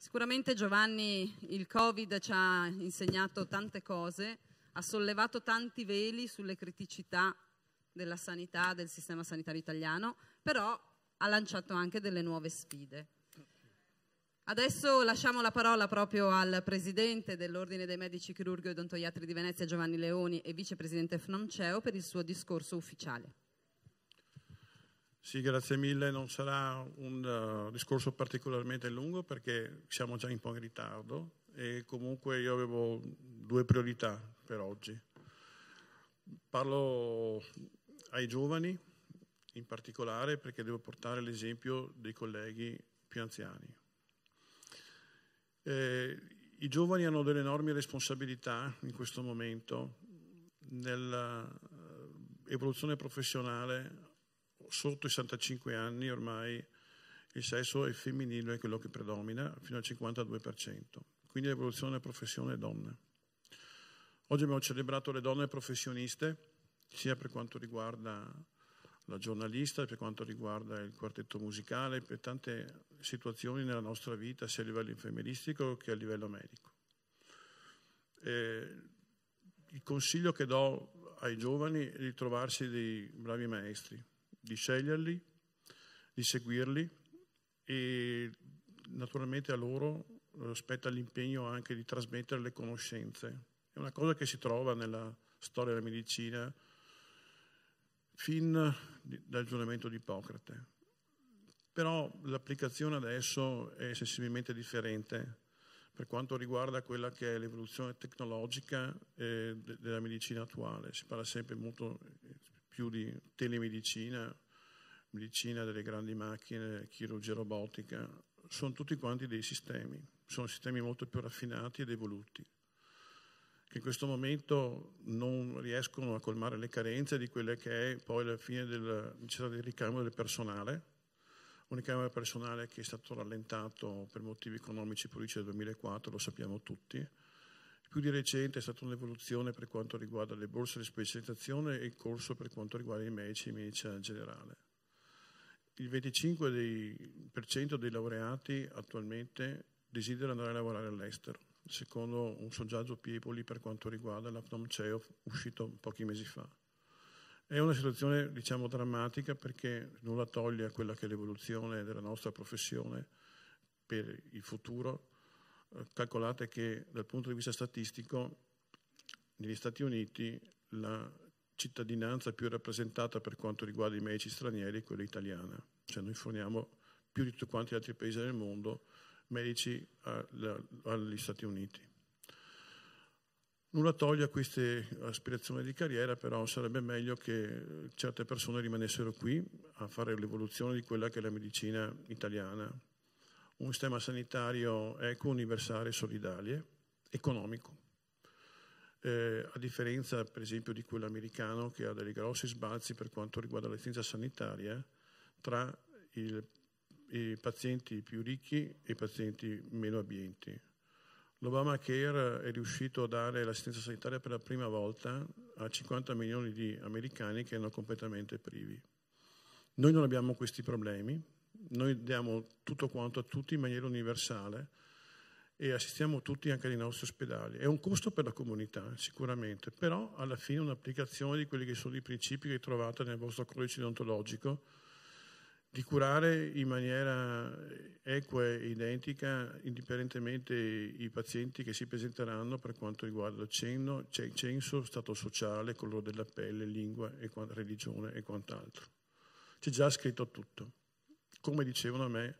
Sicuramente Giovanni il Covid ci ha insegnato tante cose, ha sollevato tanti veli sulle criticità della sanità, del sistema sanitario italiano, però ha lanciato anche delle nuove sfide. Adesso lasciamo la parola proprio al presidente dell'Ordine dei Medici Chirurghi e Odontoiatri di Venezia Giovanni Leoni e vicepresidente FNOMCEO per il suo discorso ufficiale. Sì, grazie mille. Non sarà un uh, discorso particolarmente lungo perché siamo già un po' in ritardo e comunque io avevo due priorità per oggi. Parlo ai giovani in particolare perché devo portare l'esempio dei colleghi più anziani. Eh, I giovani hanno delle enormi responsabilità in questo momento nell'evoluzione eh, professionale sotto i 65 anni ormai il sesso è femminile è quello che predomina fino al 52%, quindi l'evoluzione della professione è donna. Oggi abbiamo celebrato le donne professioniste, sia per quanto riguarda la giornalista, per quanto riguarda il quartetto musicale, per tante situazioni nella nostra vita, sia a livello infermieristico che a livello medico. E il consiglio che do ai giovani è di trovarsi dei bravi maestri, di sceglierli, di seguirli e naturalmente a loro eh, spetta l'impegno anche di trasmettere le conoscenze. È una cosa che si trova nella storia della medicina fin dal giuramento di Ippocrate. Però l'applicazione adesso è sensibilmente differente per quanto riguarda quella che è l'evoluzione tecnologica eh, della medicina attuale. Si parla sempre molto più di telemedicina, medicina delle grandi macchine, chirurgia robotica, sono tutti quanti dei sistemi, sono sistemi molto più raffinati ed evoluti, che in questo momento non riescono a colmare le carenze di quelle che è poi la fine della del ricambio del personale, un ricambio del personale che è stato rallentato per motivi economici politici del 2004, lo sappiamo tutti, più di recente è stata un'evoluzione per quanto riguarda le borse di specializzazione e il corso per quanto riguarda i medici e i medici in generale. Il 25% dei, laureati attualmente desidera andare a lavorare all'estero, secondo un sondaggio Piepoli per quanto riguarda la PNOMCEO uscito pochi mesi fa. È una situazione, diciamo, drammatica perché nulla toglie a quella che è l'evoluzione della nostra professione per il futuro, calcolate che dal punto di vista statistico negli Stati Uniti la cittadinanza più rappresentata per quanto riguarda i medici stranieri è quella italiana, cioè noi forniamo più di tutti quanti gli altri paesi del mondo medici agli Stati Uniti. Nulla toglie a queste aspirazioni di carriera, però sarebbe meglio che certe persone rimanessero qui a fare l'evoluzione di quella che è la medicina italiana, un sistema sanitario eco, universale e solidale, economico. Eh, a differenza per esempio di quello americano che ha dei grossi sbalzi per quanto riguarda l'assistenza sanitaria tra il, i pazienti più ricchi e i pazienti meno abbienti. L'Obamacare è riuscito a dare l'assistenza sanitaria per la prima volta a 50 milioni di americani che erano completamente privi. Noi non abbiamo questi problemi, noi diamo tutto quanto a tutti in maniera universale e assistiamo tutti anche nei nostri ospedali. È un costo per la comunità, sicuramente, però alla fine è un'applicazione di quelli che sono i principi che trovate nel vostro codice deontologico, di curare in maniera equa e identica, indipendentemente i pazienti che si presenteranno per quanto riguarda il cenno, censo, stato sociale, colore della pelle, lingua, e religione e quant'altro. C'è già scritto tutto. Come dicevano a me,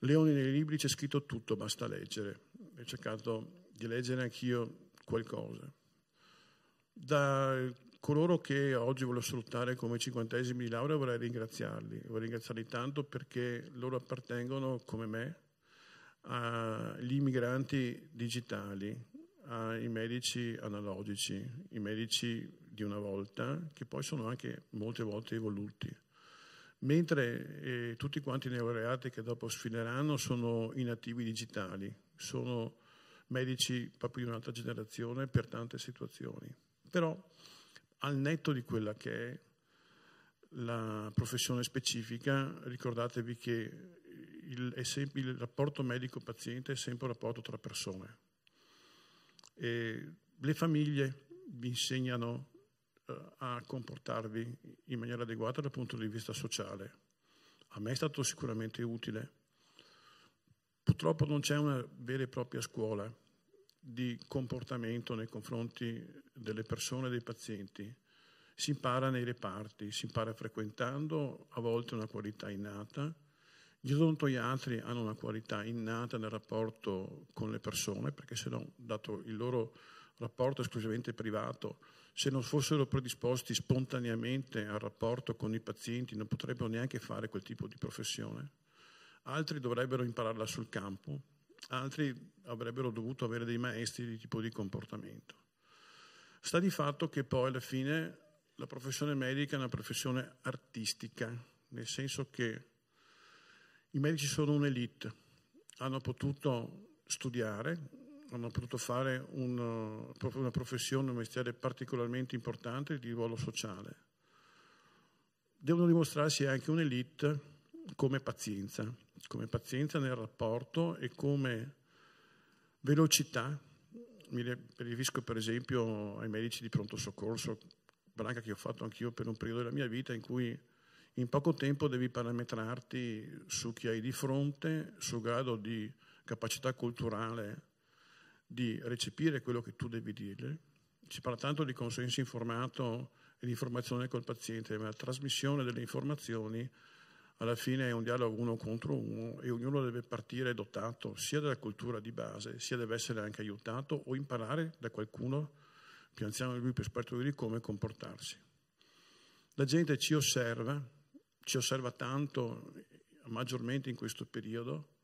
Leoni nei libri c'è scritto tutto, basta leggere. Ho cercato di leggere anch'io qualcosa. Da coloro che oggi voglio salutare come cinquantesimi di laurea vorrei ringraziarli. Vorrei ringraziarli tanto perché loro appartengono, come me, agli immigranti digitali, ai medici analogici, i medici di una volta, che poi sono anche molte volte evoluti mentre eh, tutti quanti i neoreati che dopo sfileranno sono inattivi digitali, sono medici proprio di un'altra generazione per tante situazioni. Però al netto di quella che è la professione specifica, ricordatevi che il, sempre, il rapporto medico-paziente è sempre un rapporto tra persone. E le famiglie vi insegnano eh, a comportarvi in maniera adeguata dal punto di vista sociale. A me è stato sicuramente utile. Purtroppo non c'è una vera e propria scuola di comportamento nei confronti delle persone e dei pazienti. Si impara nei reparti, si impara frequentando, a volte una qualità innata. Gli odontoiatri hanno una qualità innata nel rapporto con le persone, perché se no, dato il loro rapporto esclusivamente privato, se non fossero predisposti spontaneamente al rapporto con i pazienti non potrebbero neanche fare quel tipo di professione. Altri dovrebbero impararla sul campo, altri avrebbero dovuto avere dei maestri di tipo di comportamento. Sta di fatto che poi alla fine la professione medica è una professione artistica, nel senso che i medici sono un'elite, hanno potuto studiare, hanno potuto fare una, eh, una professione, un mestiere particolarmente importante di ruolo sociale. Devono dimostrarsi anche un'elite come pazienza, come pazienza nel rapporto e come velocità. Mi riferisco per esempio ai medici di pronto soccorso, branca che ho fatto anch'io per un periodo della mia vita in cui in poco tempo devi parametrarti su chi hai di fronte, sul grado di capacità culturale di recepire quello che tu devi dirle. Si parla tanto di consenso informato e di informazione col paziente, ma la trasmissione delle informazioni alla fine è un dialogo uno contro uno e ognuno deve partire dotato sia della cultura di base, sia deve essere anche aiutato o imparare da qualcuno più anziano di lui, più esperto di lui, come comportarsi. La gente ci osserva, ci osserva tanto, maggiormente in questo periodo,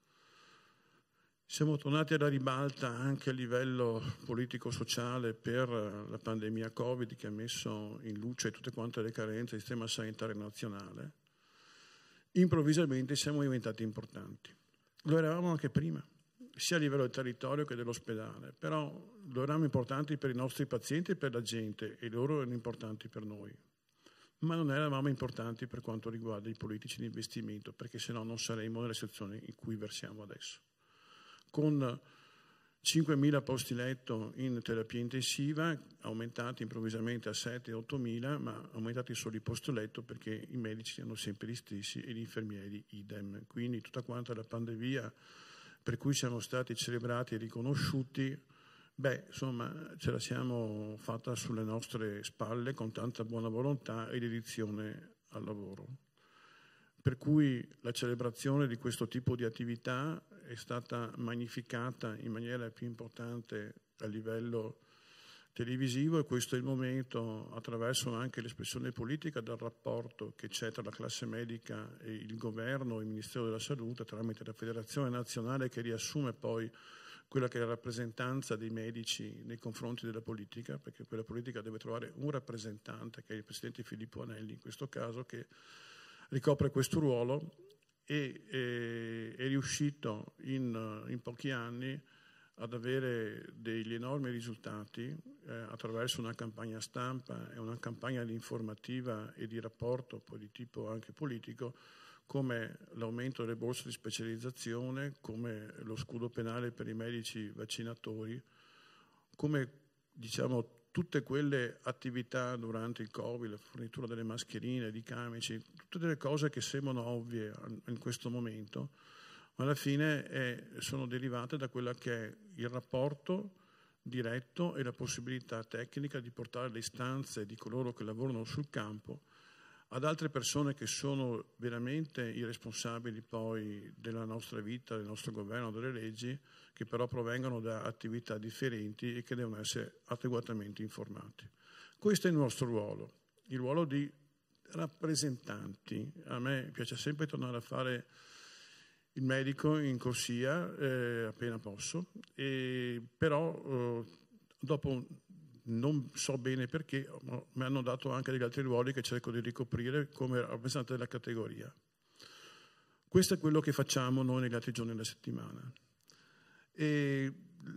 siamo tornati alla ribalta anche a livello politico-sociale per la pandemia Covid che ha messo in luce tutte quante le carenze del sistema sanitario nazionale. Improvvisamente siamo diventati importanti. Lo eravamo anche prima, sia a livello del territorio che dell'ospedale, però lo eravamo importanti per i nostri pazienti e per la gente e loro erano importanti per noi. Ma non eravamo importanti per quanto riguarda i politici di investimento, perché se no non saremmo nella situazione in cui versiamo adesso con 5.000 posti letto in terapia intensiva, aumentati improvvisamente a 7-8.000, ma aumentati solo i posti letto perché i medici erano sempre gli stessi e gli infermieri idem. Quindi tutta quanta la pandemia per cui siamo stati celebrati e riconosciuti, beh, insomma, ce la siamo fatta sulle nostre spalle con tanta buona volontà e dedizione al lavoro. Per cui la celebrazione di questo tipo di attività è stata magnificata in maniera più importante a livello televisivo e questo è il momento, attraverso anche l'espressione politica, del rapporto che c'è tra la classe medica e il governo, il Ministero della Salute, tramite la Federazione Nazionale che riassume poi quella che è la rappresentanza dei medici nei confronti della politica, perché quella politica deve trovare un rappresentante, che è il Presidente Filippo Anelli in questo caso, che ricopre questo ruolo e eh, è riuscito in, in, pochi anni ad avere degli enormi risultati eh, attraverso una campagna stampa e una campagna di informativa e di rapporto poi di tipo anche politico come l'aumento delle borse di specializzazione, come lo scudo penale per i medici vaccinatori, come diciamo tutte quelle attività durante il Covid, la fornitura delle mascherine, di camici, tutte delle cose che sembrano ovvie in questo momento, ma alla fine è, eh, sono derivate da quello che è il rapporto diretto e la possibilità tecnica di portare le istanze di coloro che lavorano sul campo ad altre persone che sono veramente i responsabili poi della nostra vita, del nostro governo, delle leggi, che però provengono da attività differenti e che devono essere adeguatamente informati. Questo è il nostro ruolo, il ruolo di rappresentanti. A me piace sempre tornare a fare il medico in corsia eh, appena posso, e però eh, dopo non so bene perché, ma mi hanno dato anche degli altri ruoli che cerco di ricoprire come rappresentante della categoria. Questo è quello che facciamo noi negli altri giorni della settimana. E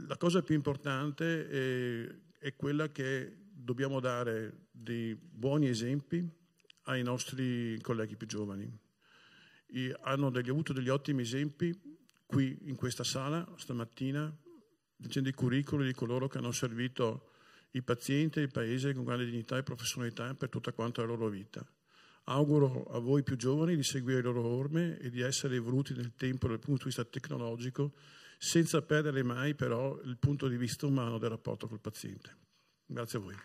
la cosa più importante è, è quella che dobbiamo dare dei buoni esempi ai nostri colleghi più giovani. E hanno degli, avuto degli ottimi esempi qui in questa sala stamattina, dicendo i curriculum di coloro che hanno servito i pazienti e il Paese con grande dignità e professionalità per tutta quanta la loro vita. Auguro a voi più giovani di seguire le loro orme e di essere evoluti nel tempo dal punto di vista tecnologico, senza perdere mai però il punto di vista umano del rapporto col paziente. Grazie a voi.